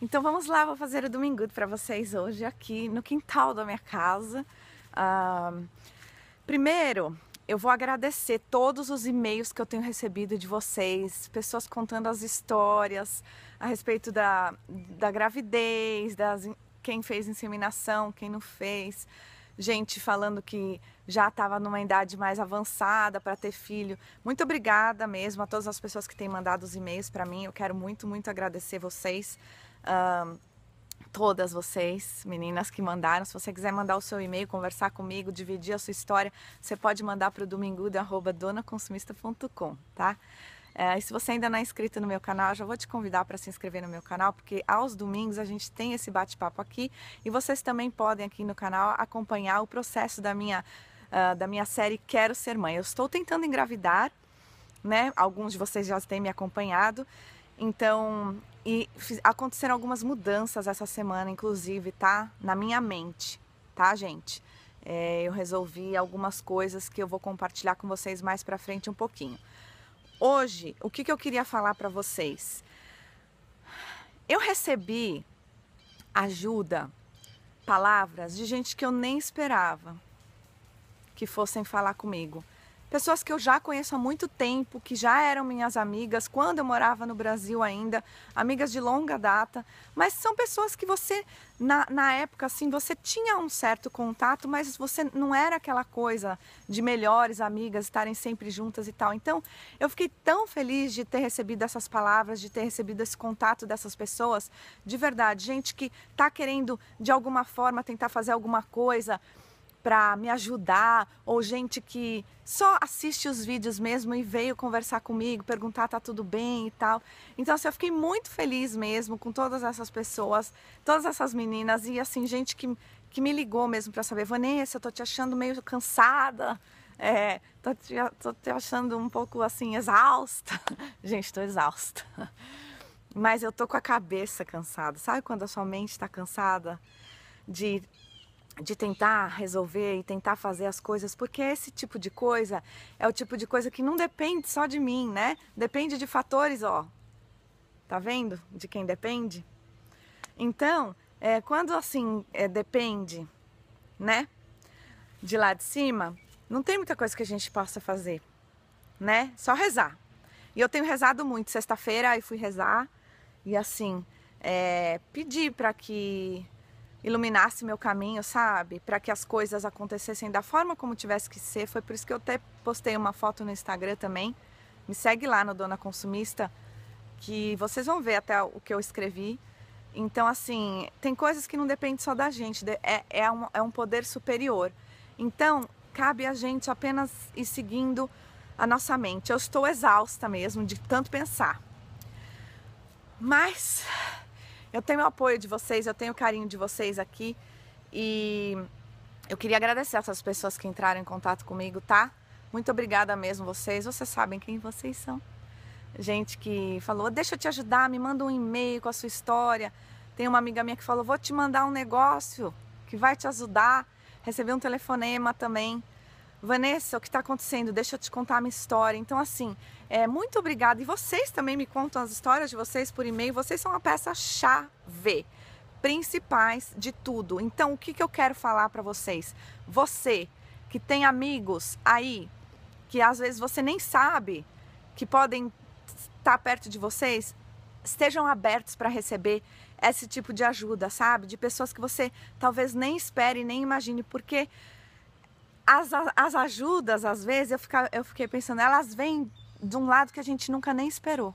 Então vamos lá, vou fazer o domingo para vocês hoje aqui no quintal da minha casa. Uh, primeiro, eu vou agradecer todos os e-mails que eu tenho recebido de vocês, pessoas contando as histórias a respeito da, da gravidez, das, quem fez inseminação, quem não fez, gente falando que já estava numa idade mais avançada para ter filho. Muito obrigada mesmo a todas as pessoas que têm mandado os e-mails para mim. Eu quero muito, muito agradecer vocês. Um, todas vocês, meninas que mandaram. Se você quiser mandar o seu e-mail, conversar comigo, dividir a sua história, você pode mandar para o domingudo.donaconsumista.com, tá? É, e se você ainda não é inscrito no meu canal, já vou te convidar para se inscrever no meu canal, porque aos domingos a gente tem esse bate-papo aqui e vocês também podem aqui no canal acompanhar o processo da minha, uh, da minha série Quero Ser Mãe. Eu estou tentando engravidar, né? Alguns de vocês já têm me acompanhado então, e aconteceram algumas mudanças essa semana, inclusive, tá? Na minha mente, tá, gente? É, eu resolvi algumas coisas que eu vou compartilhar com vocês mais para frente um pouquinho. Hoje, o que, que eu queria falar para vocês? Eu recebi ajuda, palavras de gente que eu nem esperava que fossem falar comigo pessoas que eu já conheço há muito tempo, que já eram minhas amigas quando eu morava no Brasil ainda, amigas de longa data, mas são pessoas que você, na, na época, assim, você tinha um certo contato, mas você não era aquela coisa de melhores amigas estarem sempre juntas e tal. Então, eu fiquei tão feliz de ter recebido essas palavras, de ter recebido esse contato dessas pessoas, de verdade, gente que tá querendo de alguma forma tentar fazer alguma coisa para me ajudar, ou gente que só assiste os vídeos mesmo e veio conversar comigo, perguntar tá tudo bem e tal. Então, assim, eu fiquei muito feliz mesmo com todas essas pessoas, todas essas meninas e assim, gente que, que me ligou mesmo para saber, Vanessa, eu tô te achando meio cansada. É, tô, te, tô te achando um pouco assim exausta. gente, tô exausta. Mas eu tô com a cabeça cansada. Sabe quando a sua mente está cansada de de tentar resolver e tentar fazer as coisas, porque esse tipo de coisa é o tipo de coisa que não depende só de mim, né? Depende de fatores, ó. Tá vendo? De quem depende? Então, é, quando assim é, depende, né? De lá de cima, não tem muita coisa que a gente possa fazer, né? Só rezar. E eu tenho rezado muito. Sexta-feira eu fui rezar e assim, é, pedir para que iluminasse meu caminho, sabe? Para que as coisas acontecessem da forma como tivesse que ser. Foi por isso que eu até postei uma foto no Instagram também. Me segue lá no Dona Consumista, que vocês vão ver até o que eu escrevi. Então, assim, tem coisas que não dependem só da gente, é, é, um, é um poder superior. Então, cabe a gente apenas ir seguindo a nossa mente. Eu estou exausta mesmo de tanto pensar. Mas eu tenho o apoio de vocês, eu tenho o carinho de vocês aqui e eu queria agradecer a essas pessoas que entraram em contato comigo, tá? Muito obrigada mesmo vocês, vocês sabem quem vocês são. Gente que falou, deixa eu te ajudar, me manda um e-mail com a sua história. Tem uma amiga minha que falou, vou te mandar um negócio que vai te ajudar. Recebi um telefonema também Vanessa, o que está acontecendo? Deixa eu te contar a minha história. Então, assim, é, muito obrigada. E vocês também me contam as histórias de vocês por e-mail. Vocês são a peça-chave principais de tudo. Então, o que, que eu quero falar para vocês? Você que tem amigos aí, que às vezes você nem sabe que podem estar perto de vocês, estejam abertos para receber esse tipo de ajuda, sabe? De pessoas que você talvez nem espere, nem imagine, porque as, as ajudas, às vezes, eu, fica, eu fiquei pensando, elas vêm de um lado que a gente nunca nem esperou.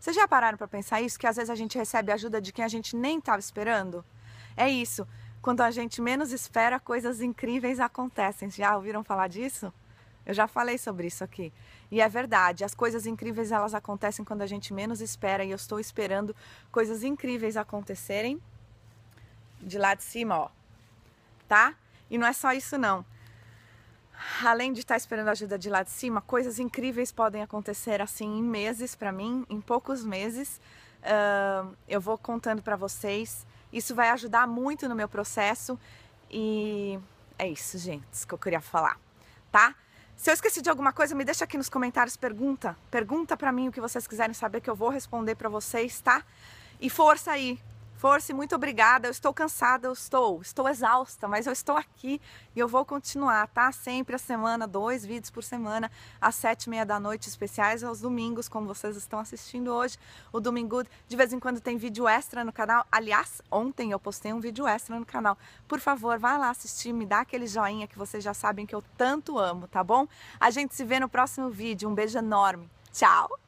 Vocês já pararam para pensar isso? Que às vezes a gente recebe ajuda de quem a gente nem estava esperando? É isso. Quando a gente menos espera, coisas incríveis acontecem. Já ouviram falar disso? Eu já falei sobre isso aqui. E é verdade, as coisas incríveis elas acontecem quando a gente menos espera e eu estou esperando coisas incríveis acontecerem de lá de cima, ó. Tá? E não é só isso não além de estar esperando a ajuda de lá de cima, coisas incríveis podem acontecer assim em meses para mim, em poucos meses. Uh, eu vou contando para vocês. Isso vai ajudar muito no meu processo e é isso, gente, que eu queria falar, tá? Se eu esqueci de alguma coisa, me deixa aqui nos comentários, pergunta, pergunta para mim o que vocês quiserem saber que eu vou responder para vocês, tá? E força aí, Force, muito obrigada. Eu estou cansada, eu estou, estou exausta, mas eu estou aqui e eu vou continuar, tá? Sempre a semana, dois vídeos por semana, às sete e meia da noite, especiais aos domingos, como vocês estão assistindo hoje. O Domingo, de vez em quando, tem vídeo extra no canal. Aliás, ontem eu postei um vídeo extra no canal. Por favor, vá lá assistir, me dá aquele joinha que vocês já sabem que eu tanto amo, tá bom? A gente se vê no próximo vídeo. Um beijo enorme. Tchau!